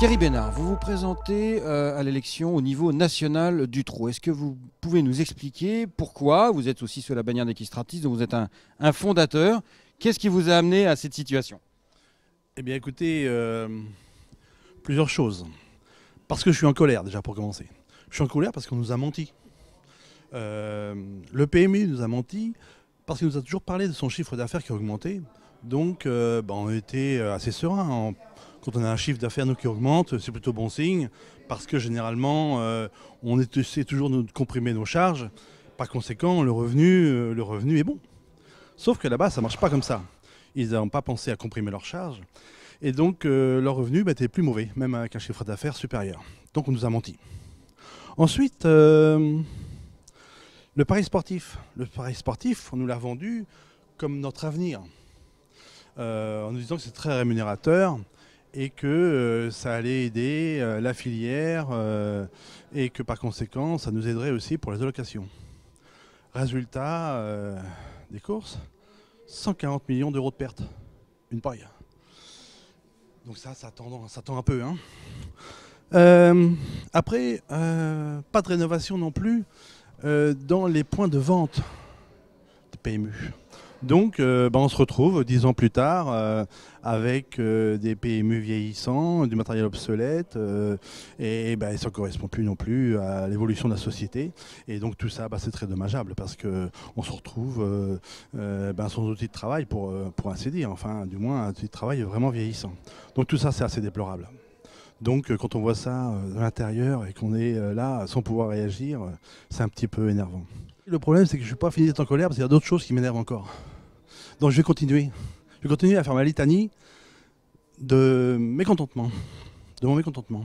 Thierry Bénard, vous vous présentez euh, à l'élection au niveau national du trou. Est-ce que vous pouvez nous expliquer pourquoi vous êtes aussi sur la bannière d'Equistratis, dont vous êtes un, fondateur Qu'est-ce qui vous a amené à cette situation Eh bien écoutez, euh, plusieurs choses. Parce que je suis en colère déjà pour commencer. Je suis en colère parce qu'on nous a menti. Euh, le PMU nous a menti parce qu'il nous a toujours parlé de son chiffre d'affaires qui augmenté. Donc, bah, on était assez serein en quand on a un chiffre d'affaires qui augmente, c'est plutôt bon signe, parce que généralement, euh, on essaie toujours de comprimer nos charges. Par conséquent, le revenu, euh, le revenu est bon. Sauf que là-bas, ça ne marche pas comme ça. Ils n'ont pas pensé à comprimer leurs charges. Et donc, euh, leur revenu bah, était plus mauvais, même avec un chiffre d'affaires supérieur. Donc, on nous a menti. Ensuite, le pari sportif. Le pari sportif, on nous l'a vendu comme notre avenir. en nous disant que c'est très rémunérateur, et que euh, ça allait aider euh, la filière euh, et que par conséquent ça nous aiderait aussi pour les allocations. Résultat des courses, 140 millions d'euros de pertes, une paille. Donc ça, ça tend, un peu. Hein. après, pas de rénovation non plus dans les points de vente des PMU. Donc, euh, ben, on se retrouve dix ans plus tard euh, avec euh, des PMU vieillissants, du matériel obsolète, et, ben, ça ne correspond plus non plus à l'évolution de la société. Et donc tout ça, bah, c'est très dommageable parce qu'on se retrouve sans outil de travail, pour, pour ainsi dire, enfin du moins un outil de travail vraiment vieillissant. Donc tout ça, c'est assez déplorable. Donc euh, quand on voit ça de euh, l'intérieur et qu'on est euh, là sans pouvoir réagir, c'est un petit peu énervant. Le problème c'est que je ne suis pas fini d'être en colère parce qu'il y a d'autres choses qui m'énervent encore. Donc je vais continuer. Je vais continuer à faire ma litanie de mécontentement. De mon mécontentement.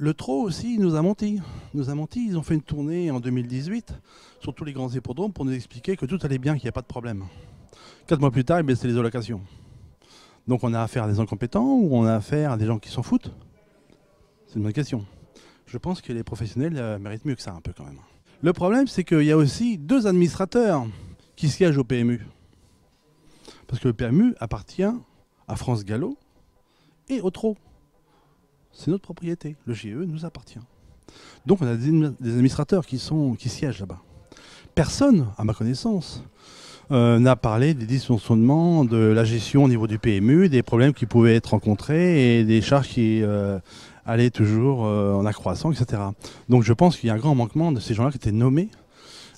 Le Trot aussi nous a menti. Nous a menti. Ils ont fait une tournée en 2018 sur tous les grands hippodromes pour nous expliquer que tout allait bien, qu'il n'y a pas de problème. Quatre mois plus tard, ils baissaient les allocations. Donc on a affaire à des incompétents ou on a affaire à des gens qui s'en foutent C'est une bonne question. Je pense que les professionnels euh, méritent mieux que ça un peu quand même. Le problème, c'est qu'il y a aussi deux administrateurs qui siègent au PMU. Parce que le PMU appartient à France Gallo et au TRO. C'est notre propriété. Le GE nous appartient. Donc on a des administrateurs qui, sont, qui siègent là-bas. Personne, à ma connaissance, on euh, n'a parlé des dysfonctionnements de la gestion au niveau du PMU, des problèmes qui pouvaient être rencontrés et des charges qui euh, allaient toujours euh, en accroissant, etc. Donc je pense qu'il y a un grand manquement de ces gens-là qui étaient nommés.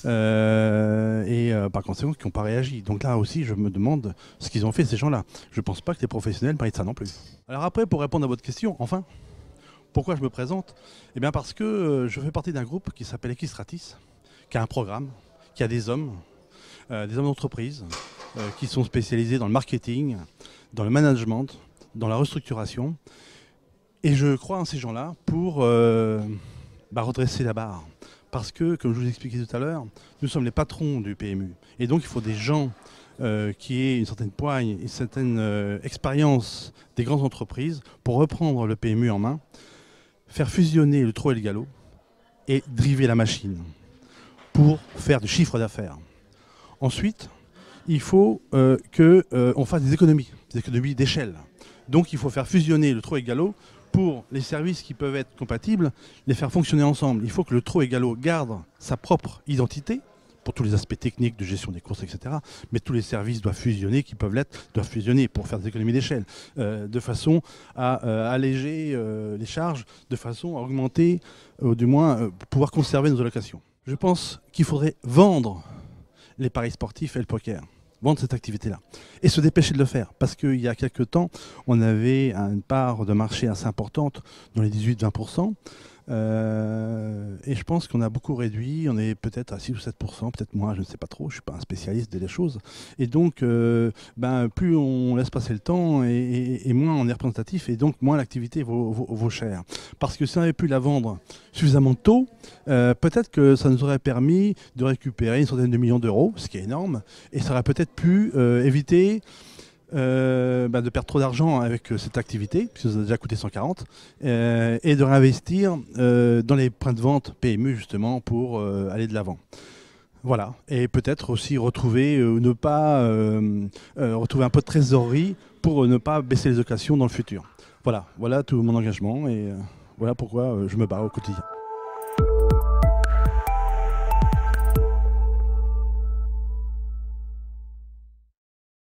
et par conséquent qui n'ont pas réagi. Donc là aussi, je me demande ce qu'ils ont fait ces gens-là. Je ne pense pas que les professionnels de ça non plus. Alors après, pour répondre à votre question, enfin, pourquoi je me présente Eh bien parce que je fais partie d'un groupe qui s'appelle Equistratis, qui a un programme, qui a des hommes, euh, des hommes d'entreprise euh, qui sont spécialisés dans le marketing, dans le management, dans la restructuration. Et je crois en ces gens-là pour euh, bah, redresser la barre. Parce que, comme je vous expliquais tout à l'heure, nous sommes les patrons du PMU. Et donc, il faut des gens qui aient une certaine poigne, une certaine expérience des grandes entreprises pour reprendre le PMU en main, faire fusionner le trou et le galop et driver la machine pour faire du chiffre d'affaires. Ensuite, il faut euh, qu'on euh, fasse des économies, des économies d'échelle. Donc il faut faire fusionner le trot et le pour les services qui peuvent être compatibles, les faire fonctionner ensemble. Il faut que le trot et galop garde sa propre identité pour tous les aspects techniques de gestion des courses, etc. Mais tous les services doivent fusionner, qui peuvent l'être, doivent fusionner pour faire des économies d'échelle, euh, de façon à alléger les charges, de façon à augmenter, ou du moins pouvoir conserver nos allocations. Je pense qu'il faudrait vendre les paris sportifs et le poker. Vendre cette activité-là. Et se dépêcher de le faire. Parce qu'il y a quelques temps, on avait une part de marché assez importante, dans les 18-20%. Euh, et je pense qu'on a beaucoup réduit, on est peut-être à 6 ou 7 peut-être moins, je ne sais pas trop, je ne suis pas un spécialiste des choses. Et donc, euh, ben, plus on laisse passer le temps et, moins on est représentatif, et donc moins l'activité vaut, cher. Parce que si on avait pu la vendre suffisamment tôt, euh, peut-être que ça nous aurait permis de récupérer une centaine de millions d'euros, ce qui est énorme, et ça aurait peut-être pu éviter euh, bah, de perdre trop d'argent avec euh, cette activité, puisque ça a déjà coûté 140, euh, et de réinvestir dans les points de vente PMU e, justement pour aller de l'avant. Voilà, et peut-être aussi retrouver ne pas retrouver un peu de trésorerie pour ne pas baisser les occasions dans le futur. Voilà, voilà tout mon engagement et voilà pourquoi je me bats au quotidien.